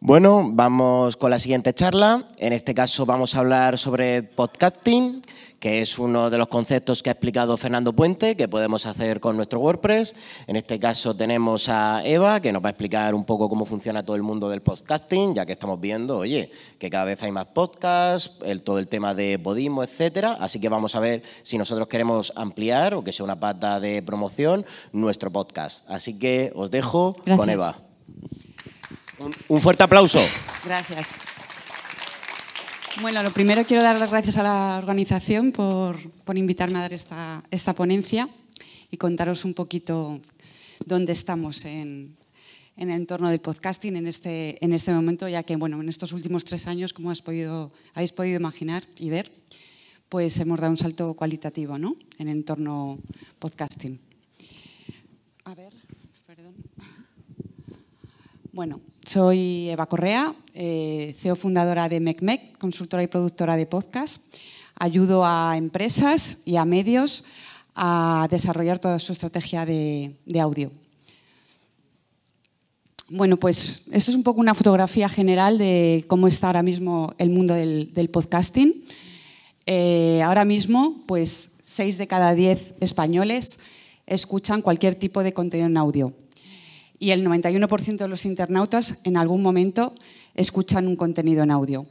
Bueno, vamos con la siguiente charla. En este caso vamos a hablar sobre podcasting, que es uno de los conceptos que ha explicado Fernando Puente, que podemos hacer con nuestro WordPress. En este caso tenemos a Eva, que nos va a explicar un poco cómo funciona todo el mundo del podcasting, ya que estamos viendo, oye, que cada vez hay más podcasts, el, todo el tema de podismo, etcétera. Así que vamos a ver si nosotros queremos ampliar o que sea una pata de promoción nuestro podcast. Así que os dejo con Eva. Un, fuerte aplauso. Gracias. Bueno, lo primero quiero dar las gracias a la organización por, invitarme a dar esta, esta, ponencia y contaros un poquito dónde estamos en, en el entorno del podcasting en este, en este, momento, ya que bueno, en estos últimos tres años, como has podido, habéis podido imaginar y ver, pues hemos dado un salto cualitativo ¿no? en el entorno podcasting. A ver, perdón. Bueno, soy Eva Correa, eh, CEO fundadora de MecMec, consultora y productora de podcast. Ayudo a empresas y a medios a desarrollar toda su estrategia de, audio. Bueno, pues esto es un poco una fotografía general de cómo está ahora mismo el mundo del, podcasting. Eh, ahora mismo, pues 6 de cada 10 españoles escuchan cualquier tipo de contenido en audio y el 91% de los internautas en algún momento escuchan un contenido en audio.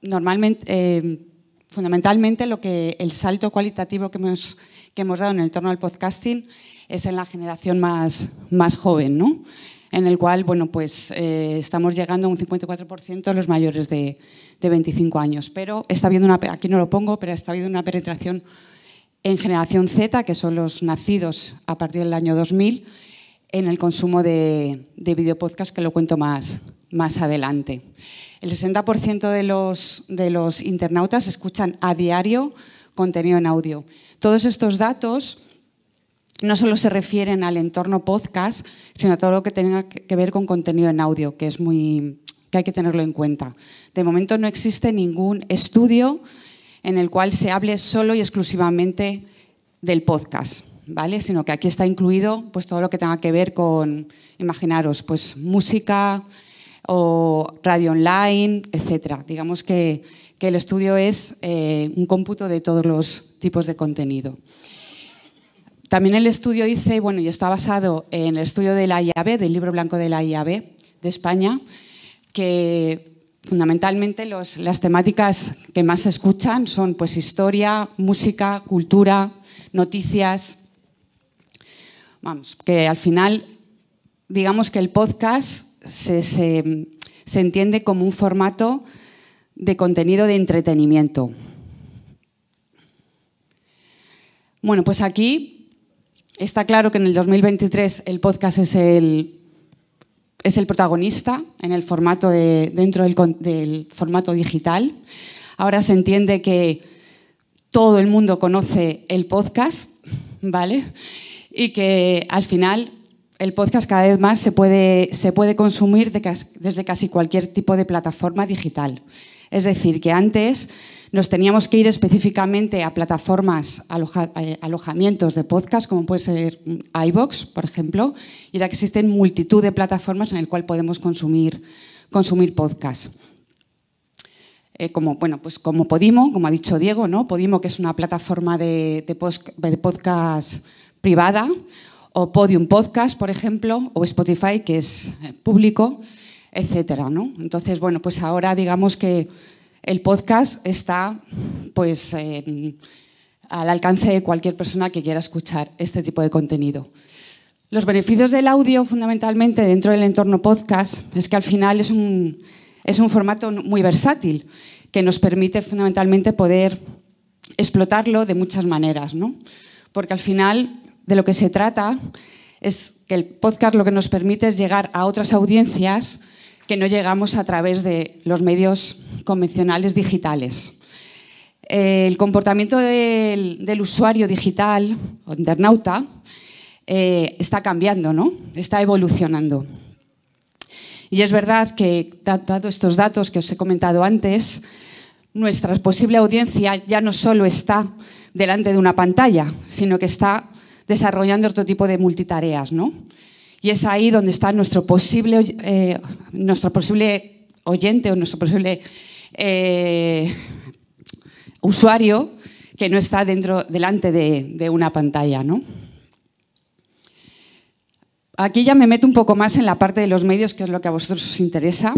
Normalmente, eh, fundamentalmente, lo que, el salto cualitativo que hemos, dado en el torno al podcasting es en la generación más, joven, en el cual bueno, pues, eh, estamos llegando a un 54% de los mayores de, 25 años. Pero está una, aquí no lo pongo, pero está habiendo una penetración en generación Z, que son los nacidos a partir del año 2000, en el consumo de, video videopodcast, que lo cuento más, más adelante. El 60% de los, de los internautas escuchan a diario contenido en audio. Todos estos datos no solo se refieren al entorno podcast, sino a todo lo que tenga que ver con contenido en audio, que es muy que hay que tenerlo en cuenta. De momento no existe ningún estudio en el cual se hable solo y exclusivamente del podcast. ¿vale? Sino que aquí está incluido pues, todo lo que tenga que ver con, imaginaros, pues música o radio online, etcétera. Digamos que, el estudio es eh, un cómputo de todos los tipos de contenido. También el estudio dice, bueno, y está basado en el estudio de la IAB, del libro blanco de la IAB de España, que fundamentalmente las temáticas que más se escuchan son pues historia, música, cultura, noticias, Vamos, que al final, digamos que el podcast se, entiende como un formato de contenido de entretenimiento. Bueno, pues aquí está claro que en el 2023 el podcast es el, es el protagonista en el formato de, dentro del, del, formato digital. Ahora se entiende que todo el mundo conoce el podcast, ¿vale? y que al final el podcast cada vez más se puede, se puede consumir desde casi cualquier tipo de plataforma digital. Es decir, que antes nos teníamos que ir específicamente a plataformas, eh, alojamientos de podcast, como puede ser iBox, por ejemplo, y ahora existen multitud de plataformas en las cuales podemos consumir, consumir podcast. Eh, como, bueno, pues como Podimo, como ha dicho Diego, ¿no? Podimo, que es una plataforma de, de, de podcast privada, o Podium Podcast, por ejemplo, o Spotify, que es eh, público, etcétera. Entonces, bueno, pues ahora digamos que el podcast está pues, em, al alcance de cualquier persona que quiera escuchar este tipo de contenido. Los beneficios del audio, fundamentalmente dentro del entorno podcast, es que al final es un, es un formato muy versátil que nos permite fundamentalmente poder explotarlo de muchas maneras, Porque al final de lo que se trata es que el podcast lo que nos permite es llegar a otras audiencias que no llegamos a través de los medios convencionales digitales. Eh, el comportamiento del, usuario digital o internauta eh, está cambiando, ¿no? está evolucionando. Y es verdad que, dado estos datos que os he comentado antes, nuestra posible audiencia ya no solo está delante de una pantalla, sino que está desarrollando otro tipo de multitareas, ¿no? Y es ahí donde está nuestro posible, eh, nuestro posible oyente o nuestro posible eh, usuario que no está dentro, delante de, una pantalla, ¿no? Aquí ya me meto un poco más en la parte de los medios, que es lo que a vosotros os interesa.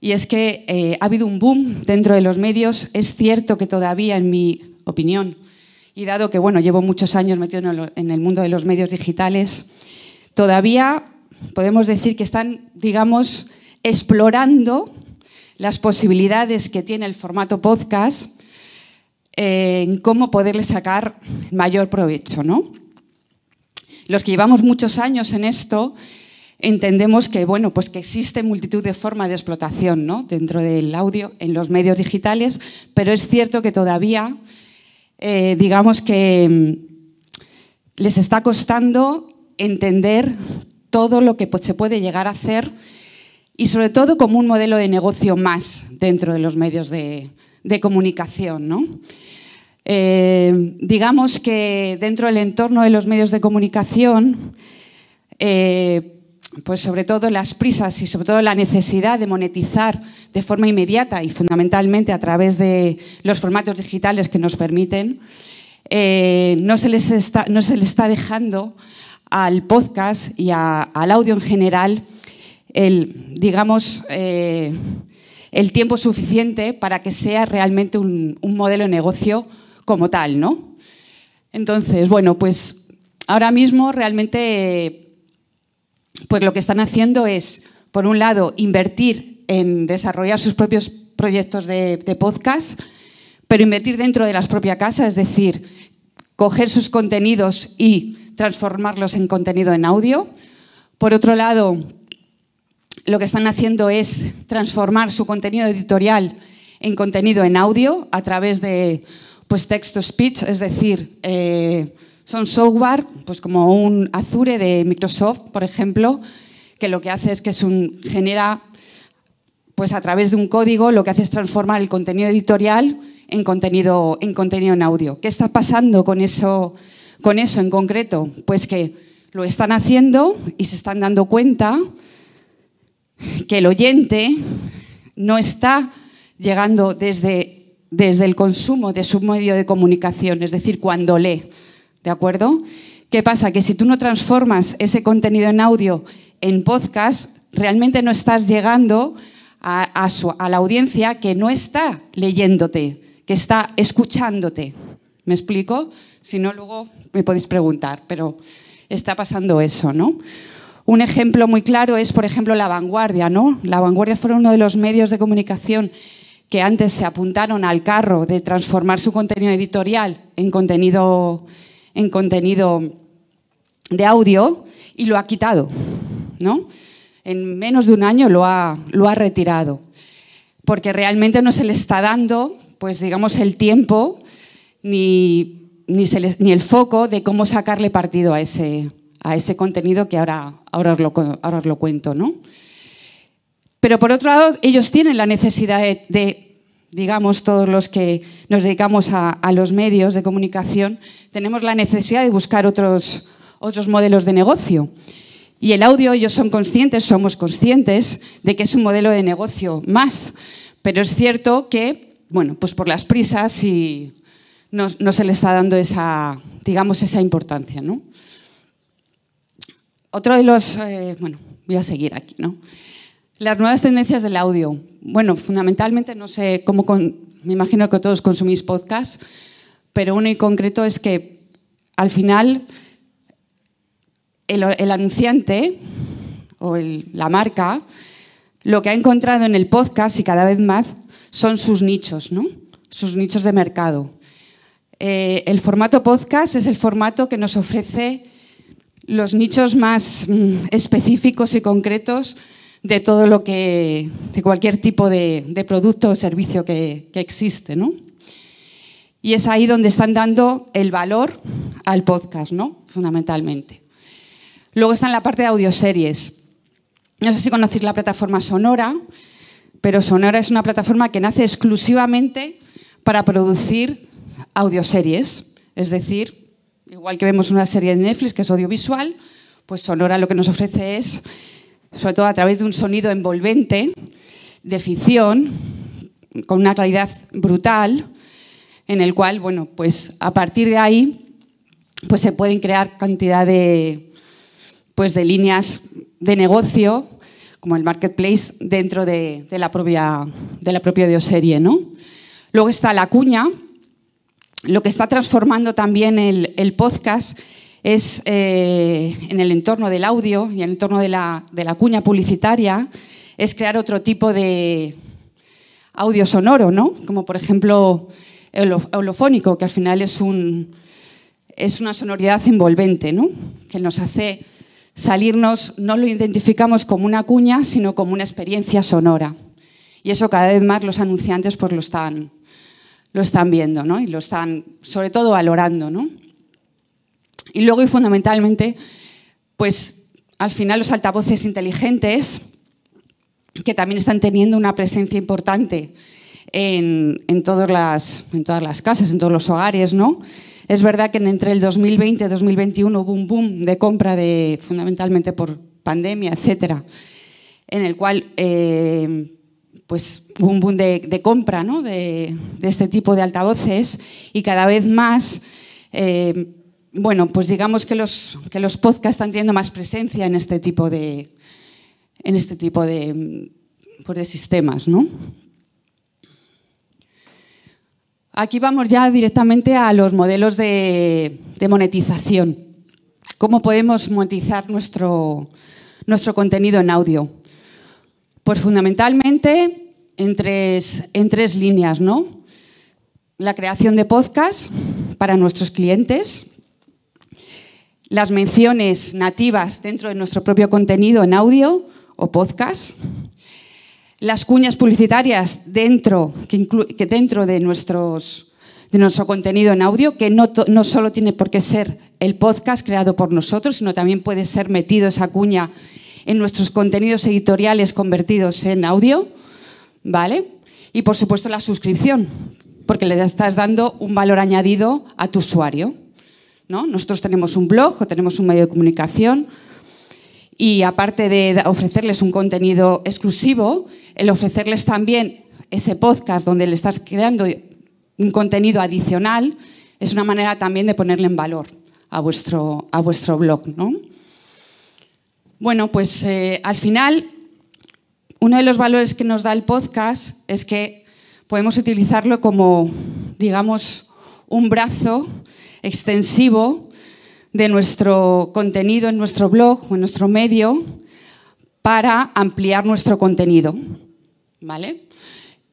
Y es que eh, ha habido un boom dentro de los medios. Es cierto que todavía, en mi opinión, y dado que bueno, llevo muchos años metido en el mundo de los medios digitales, todavía podemos decir que están, digamos, explorando las posibilidades que tiene el formato podcast eh, en cómo poderle sacar mayor provecho. ¿no? Los que llevamos muchos años en esto entendemos que, bueno, pues que existe multitud de formas de explotación ¿no? dentro del audio, en los medios digitales, pero es cierto que todavía eh, digamos que mm, les está costando entender todo lo que pues, se puede llegar a hacer y sobre todo como un modelo de negocio más dentro de los medios de, comunicación. Eh, digamos que dentro del entorno de los medios de comunicación eh, pues sobre todo las prisas y sobre todo la necesidad de monetizar de forma inmediata y fundamentalmente a través de los formatos digitales que nos permiten, eh, no, se les está, no se le está dejando al podcast y al audio en general el, digamos, eh, el tiempo suficiente para que sea realmente un, un modelo de negocio como tal, ¿no? Entonces, bueno, pues ahora mismo realmente pues lo que están haciendo es, por un lado, invertir en desarrollar sus propios proyectos de, podcast, pero invertir dentro de las propias casas, es decir, coger sus contenidos y transformarlos en contenido en audio. Por otro lado, lo que están haciendo es transformar su contenido editorial en contenido en audio a través de pues, text-to-speech, es decir, eh, son software, pues como un Azure de Microsoft, por ejemplo, que lo que hace es que es un, genera, pues a través de un código, lo que hace es transformar el contenido editorial en contenido en, contenido audio. ¿Qué está pasando con eso, con eso en concreto? Pues que lo están haciendo y se están dando cuenta que el oyente no está llegando desde, desde el consumo de su medio de comunicación, es decir, cuando lee. ¿De acuerdo? ¿Qué pasa? Que si tú no transformas ese contenido en audio en podcast, realmente no estás llegando a, la audiencia que no está leyéndote, que está escuchándote. ¿Me explico? Si no, luego me podéis preguntar, pero está pasando eso, ¿no? Un ejemplo muy claro es, por ejemplo, La Vanguardia, ¿no? La Vanguardia fue uno de los medios de comunicación que antes se apuntaron al carro de transformar su contenido editorial en contenido en contenido de audio y lo ha quitado, ¿no? En menos de un año lo ha, lo ha retirado, porque realmente no se le está dando, pues digamos, el tiempo ni, ni, el foco de cómo sacarle partido a ese, a ese contenido que ahora, ahora, os lo, ahora lo cuento, ¿no? Pero por otro lado, ellos tienen la necesidad de digamos, todos los que nos dedicamos a, los medios de comunicación, tenemos la necesidad de buscar otros, otros modelos de negocio. Y el audio, ellos son conscientes, somos conscientes de que es un modelo de negocio más, pero es cierto que, bueno, pues por las prisas y no, se le está dando esa, digamos, esa importancia, Otro de los, eh, bueno, voy a seguir aquí, ¿no? Las nuevas tendencias del audio. Bueno, fundamentalmente no sé cómo, me imagino que todos consumís podcast, pero uno y concreto es que al final el, anunciante o la marca lo que ha encontrado en el podcast y cada vez más son sus nichos, ¿no? sus nichos de mercado. Eh, el formato podcast es el formato que nos ofrece los nichos más mm, específicos y concretos de todo lo que, de cualquier tipo de, producto o servicio que, que existe, ¿no? Y es ahí donde están dando el valor al podcast, ¿no? Fundamentalmente. Luego está en la parte de audioseries. No sé si conocéis la plataforma Sonora, pero Sonora es una plataforma que nace exclusivamente para producir audioseries. Es decir, igual que vemos una serie de Netflix que es audiovisual, pues Sonora lo que nos ofrece es sobre todo a través de un sonido envolvente, de ficción, con una claridad brutal, en el cual, bueno, pues a partir de ahí pues se pueden crear cantidad de, pues de líneas de negocio, como el marketplace, dentro de, la, propia, de la propia bioserie. ¿no? Luego está la cuña, lo que está transformando también el, el podcast es eh, en el entorno del audio y en el entorno de la, cuña publicitaria, es crear otro tipo de audio sonoro, ¿no? Como por ejemplo el holofónico, que al final es, una sonoridad envolvente, ¿no? Que nos hace salirnos, no lo identificamos como una cuña, sino como una experiencia sonora. Y eso cada vez más los anunciantes pues, lo están, lo están viendo, ¿no? Y lo están sobre todo valorando, ¿no? Y luego y fundamentalmente, pues al final los altavoces inteligentes, que también están teniendo una presencia importante en, todas, las, casas, en todos los hogares, ¿no? Es verdad que entre el 2020 y 2021 hubo un boom de compra de, fundamentalmente por pandemia, etcétera, en el cual eh, pues hubo un boom de, compra de, este tipo de altavoces y cada vez más eh, bueno, pues digamos que los, que podcasts están teniendo más presencia en este tipo de, en este tipo de, pues sistemas, ¿no? Aquí vamos ya directamente a los modelos de, monetización. ¿Cómo podemos monetizar nuestro, contenido en audio? Pues fundamentalmente en tres, líneas, ¿no? La creación de podcasts para nuestros clientes, las menciones nativas dentro de nuestro propio contenido en audio o podcast, las cuñas publicitarias dentro, dentro de, de nuestro contenido en audio, que no, no solo tiene por qué ser el podcast creado por nosotros, sino también puede ser metido esa cuña en nuestros contenidos editoriales convertidos en audio, ¿vale? Y por supuesto la suscripción, porque le estás dando un valor añadido a tu usuario. Nosotros tenemos un blog o tenemos un medio de comunicación y aparte de ofrecerles un contenido exclusivo, el ofrecerles también ese podcast donde le estás creando un contenido adicional es una manera también de ponerle en valor a vuestro, a vuestro blog. Bueno, pues eh, al final, uno de los valores que nos da el podcast es que podemos utilizarlo como, digamos, un brazo extensivo de nuestro contenido en nuestro blog o en nuestro medio para ampliar nuestro contenido, ¿vale?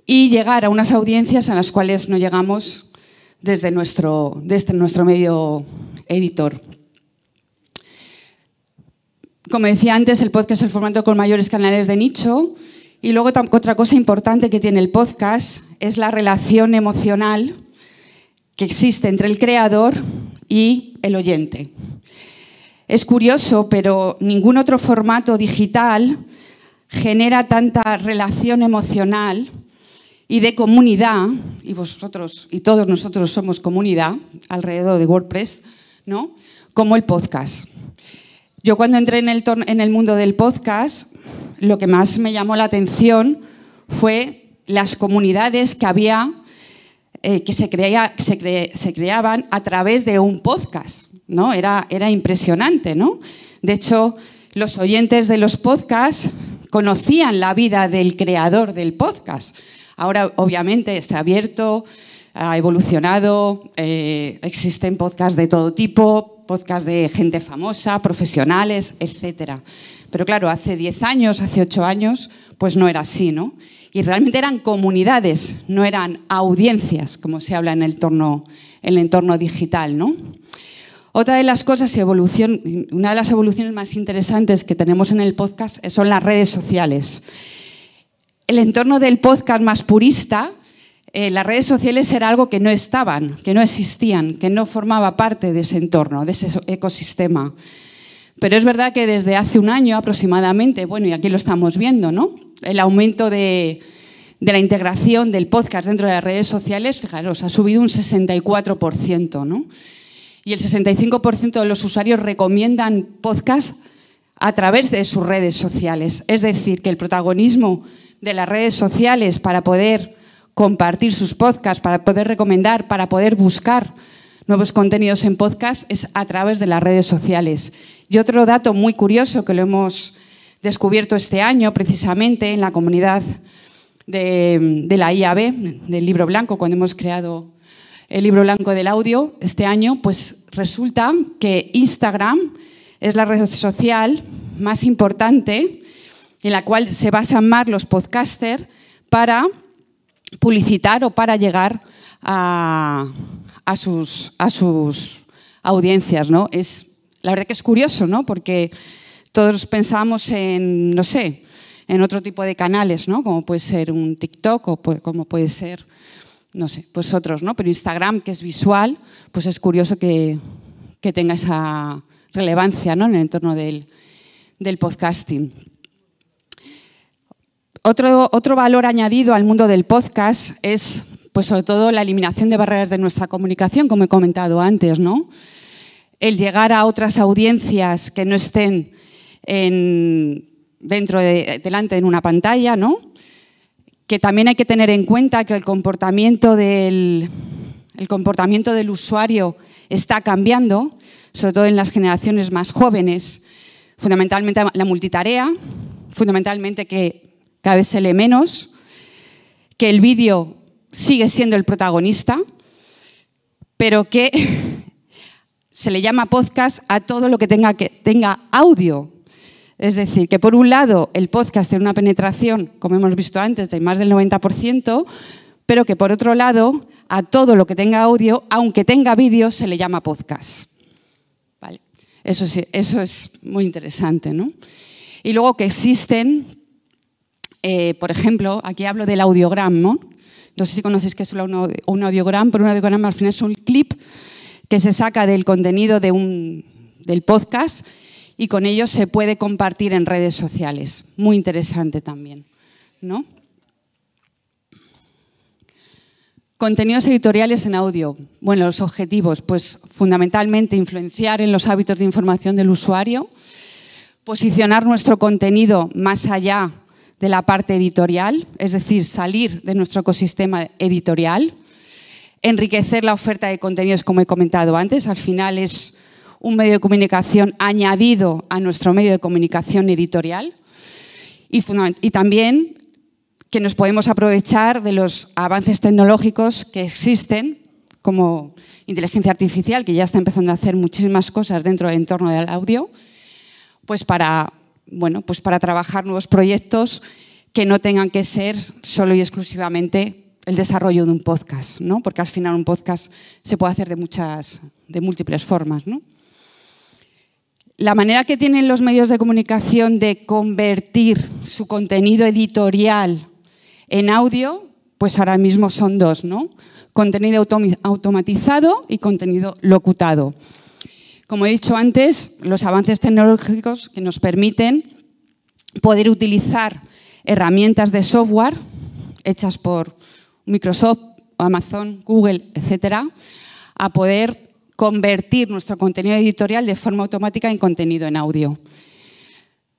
Y llegar a unas audiencias a las cuales no llegamos desde nuestro, desde nuestro medio editor. Como decía antes, el podcast es el formato con mayores canales de nicho. Y luego otra cosa importante que tiene el podcast es la relación emocional que existe entre el creador y el oyente. Es curioso, pero ningún otro formato digital genera tanta relación emocional y de comunidad, y vosotros y todos nosotros somos comunidad alrededor de WordPress, ¿no? como el podcast. Yo cuando entré en el, en el mundo del podcast, lo que más me llamó la atención fue las comunidades que había eh, que se, creía, se, creaban a través de un podcast, ¿no? Era, era impresionante, ¿no? De hecho, los oyentes de los podcasts conocían la vida del creador del podcast. Ahora, obviamente, está abierto, ha evolucionado, eh, existen podcasts de todo tipo, podcasts de gente famosa, profesionales, etc. Pero claro, hace 10 años, hace 8 años, pues no era así, ¿no? y realmente eran comunidades, no eran audiencias, como se habla en el entorno, el entorno digital. ¿no? Otra de las cosas, evolución, una de las evoluciones más interesantes que tenemos en el podcast son las redes sociales. El entorno del podcast más purista, eh, las redes sociales era algo que no estaban, que no existían, que no formaba parte de ese entorno, de ese ecosistema. Pero es verdad que desde hace un año aproximadamente, bueno, y aquí lo estamos viendo, ¿no? el aumento de, la integración del podcast dentro de las redes sociales, fijaros, ha subido un 64%, ¿no? Y el 65% de los usuarios recomiendan podcast a través de sus redes sociales. Es decir, que el protagonismo de las redes sociales para poder compartir sus podcasts, para poder recomendar, para poder buscar nuevos contenidos en podcast es a través de las redes sociales. Y otro dato muy curioso que lo hemos descubierto este año precisamente en la comunidad de, la IAB, del libro blanco, cuando hemos creado el libro blanco del audio este año, pues resulta que Instagram es la red social más importante en la cual se basan más los podcasters para publicitar o para llegar a, sus, a sus audiencias. ¿no? Es, la verdad que es curioso, ¿no? porque todos pensamos en, no sé, en otro tipo de canales, ¿no? Como puede ser un TikTok o como puede ser, no sé, pues otros, ¿no? Pero Instagram, que es visual, pues es curioso que, tenga esa relevancia ¿no? en el entorno del, podcasting. Otro, otro, valor añadido al mundo del podcast es, pues sobre todo, la eliminación de barreras de nuestra comunicación, como he comentado antes, ¿no? El llegar a otras audiencias que no estén en, dentro delante en una pantalla, ¿no? Que también hay que tener en cuenta que el comportamiento del, usuario está cambiando, sobre todo en las generaciones más jóvenes, fundamentalmente la multitarea, fundamentalmente que cada vez se lee menos, que el vídeo sigue siendo el protagonista, pero que se le llama podcast a todo lo que tenga audio, es decir, que por un lado el podcast tiene una penetración, como hemos visto antes, de más del 90%, pero que por otro lado a todo lo que tenga audio, aunque tenga vídeo, se le llama podcast. Vale. Eso, sí, eso es muy interesante. ¿no? Y luego que existen, eh, por ejemplo, aquí hablo del audiograma, ¿no? sé si conocéis qué es un audiograma, pero un audiograma al final es un clip que se saca del contenido de del podcast y con ellos se puede compartir en redes sociales. Muy interesante también. ¿no? Contenidos editoriales en audio. Bueno, los objetivos, pues fundamentalmente influenciar en los hábitos de información del usuario, posicionar nuestro contenido más allá de la parte editorial, es decir, salir de nuestro ecosistema editorial, enriquecer la oferta de contenidos, como he comentado antes, al final es un medio de comunicación añadido a nuestro medio de comunicación editorial y, también que nos podemos aprovechar de los avances tecnológicos que existen, como inteligencia artificial, que ya está empezando a hacer muchísimas cosas dentro del entorno del audio, pues para, bueno, pues para trabajar nuevos proyectos que no tengan que ser solo y exclusivamente el desarrollo de un podcast, porque al final un podcast se puede hacer de, muchas, de múltiples formas. ¿no? la manera que tienen los medios de comunicación de convertir su contenido editorial en audio, pues ahora mismo son dos, ¿no? Contenido automatizado y contenido locutado. Como he dicho antes, los avances tecnológicos que nos permiten poder utilizar herramientas de software hechas por Microsoft, Amazon, Google, etcétera, a poder convertir nuestro contenido editorial de forma automática en contenido en audio.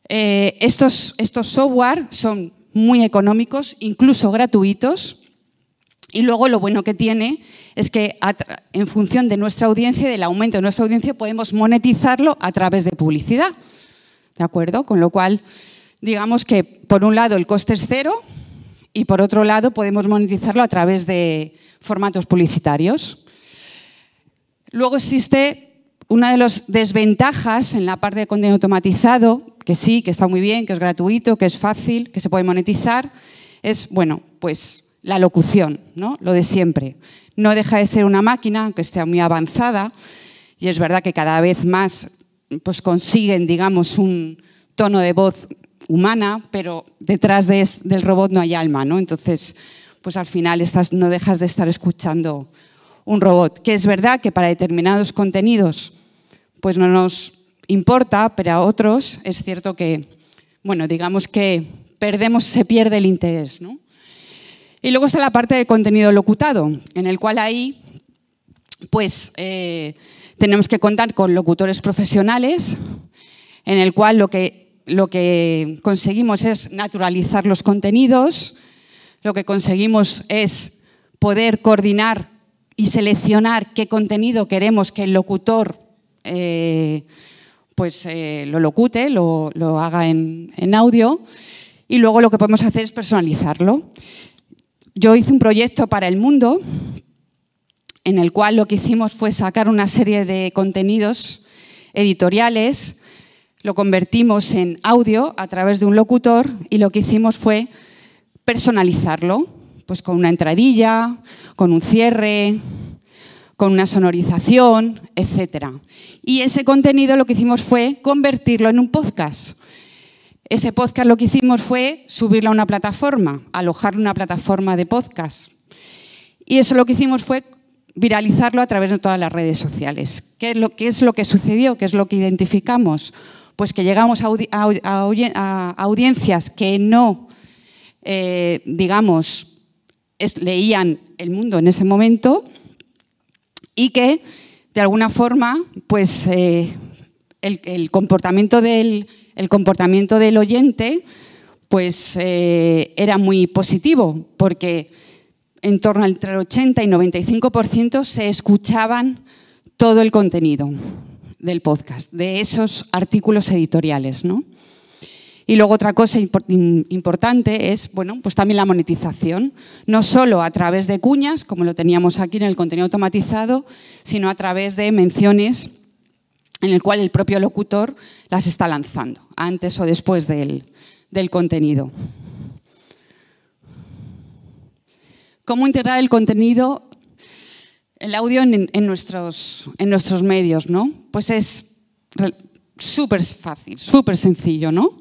Eh, estos, estos software son muy económicos, incluso gratuitos, y luego lo bueno que tiene es que en función de nuestra audiencia, del aumento de nuestra audiencia, podemos monetizarlo a través de publicidad. ¿De acuerdo? Con lo cual, digamos que por un lado el coste es cero y por otro lado podemos monetizarlo a través de formatos publicitarios. Luego existe una de las desventajas en la parte de contenido automatizado, que sí, que está muy bien, que es gratuito, que es fácil, que se puede monetizar, es, bueno, pues la locución, ¿no? Lo de siempre. No deja de ser una máquina, aunque esté muy avanzada, y es verdad que cada vez más pues consiguen, digamos, un tono de voz humana, pero detrás del robot no hay alma, ¿no? Entonces, pues al final no dejas de estar escuchando un robot, que es verdad que para determinados contenidos pues no nos importa, pero a otros es cierto que, bueno, digamos que perdemos, se pierde el interés. ¿no? Y luego está la parte de contenido locutado, en el cual ahí pues eh, tenemos que contar con locutores profesionales, en el cual lo que, lo que conseguimos es naturalizar los contenidos, lo que conseguimos es poder coordinar y seleccionar qué contenido queremos que el locutor eh, pues, eh, lo locute, lo, haga en, audio, y luego lo que podemos hacer es personalizarlo. Yo hice un proyecto para el mundo en el cual lo que hicimos fue sacar una serie de contenidos editoriales, lo convertimos en audio a través de un locutor y lo que hicimos fue personalizarlo pues con una entradilla, con un cierre, con una sonorización, etc. Y ese contenido lo que hicimos fue convertirlo en un podcast. Ese podcast lo que hicimos fue subirlo a una plataforma, alojarlo en una plataforma de podcast. Y eso lo que hicimos fue viralizarlo a través de todas las redes sociales. ¿Qué es lo, que es lo que sucedió? ¿Qué es lo que identificamos? Pues que llegamos a, audiencias que no, eh, digamos, leían El Mundo en ese momento y que, de alguna forma, pues, eh, el, comportamiento del, oyente pues, eh, era muy positivo, porque en torno al 80 y 95% se escuchaban todo el contenido del podcast, de esos artículos editoriales. ¿no? Y luego otra cosa importante es bueno, pues también la monetización, no solo a través de cuñas, como lo teníamos aquí en el contenido automatizado, sino a través de menciones en el cual el propio locutor las está lanzando, antes o después del, contenido. ¿Cómo integrar el contenido, el audio en, nuestros, en nuestros medios? ¿no? Pues es súper fácil, súper sencillo, ¿no?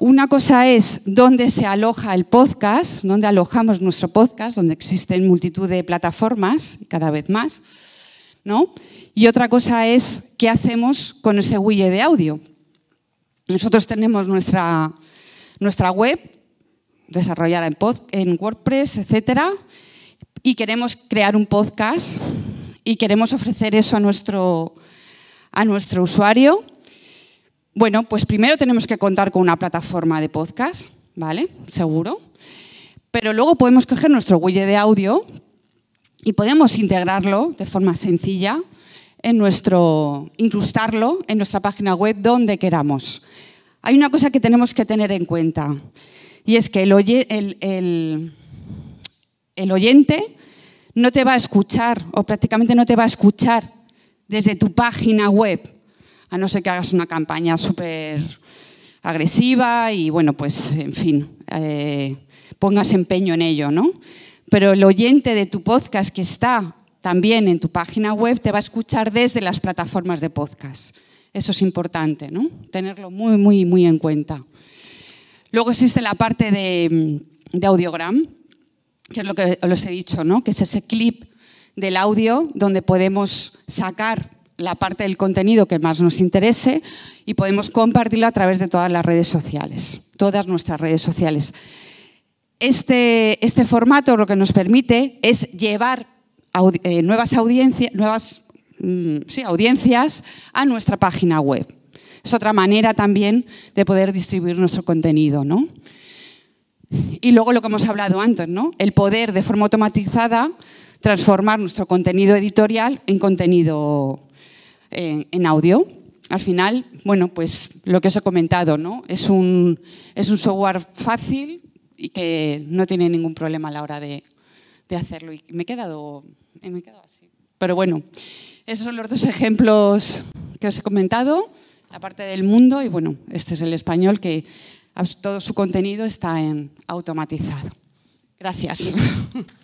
Una cosa es dónde se aloja el podcast, dónde alojamos nuestro podcast, donde existen multitud de plataformas, cada vez más, ¿no? Y otra cosa es qué hacemos con ese widget de audio. Nosotros tenemos nuestra, web desarrollada en, en WordPress, etcétera, y queremos crear un podcast y queremos ofrecer eso a nuestro usuario bueno, pues primero tenemos que contar con una plataforma de podcast, ¿vale? Seguro. Pero luego podemos coger nuestro guille de audio y podemos integrarlo de forma sencilla en nuestro, incrustarlo en nuestra página web donde queramos. Hay una cosa que tenemos que tener en cuenta y es que el oyente no te va a escuchar o prácticamente no te va a escuchar desde tu página web a no ser que hagas una campaña súper agresiva y bueno, pues en fin, eh, pongas empeño en ello, ¿no? Pero el oyente de tu podcast que está también en tu página web te va a escuchar desde las plataformas de podcast. Eso es importante, ¿no? Tenerlo muy, muy, muy en cuenta. Luego existe la parte de, de audiogram, que es lo que os he dicho, ¿no? Que es ese clip del audio donde podemos sacar la parte del contenido que más nos interese y podemos compartirlo a través de todas las redes sociales, todas nuestras redes sociales. Este, este formato lo que nos permite es llevar eh, nuevas, audiencias, nuevas mm, audiencias a nuestra página web. Es otra manera también de poder distribuir nuestro contenido. ¿no? Y luego lo que hemos hablado antes, ¿no? el poder de forma automatizada transformar nuestro contenido editorial en contenido en audio. Al final, bueno, pues lo que os he comentado, ¿no? Es un, es un software fácil y que no tiene ningún problema a la hora de, hacerlo. Y eh, me he, quedado, así. Pero bueno, esos son los dos ejemplos que os he comentado, aparte del mundo y bueno, este es el español que todo su contenido está en automatizado. Gracias.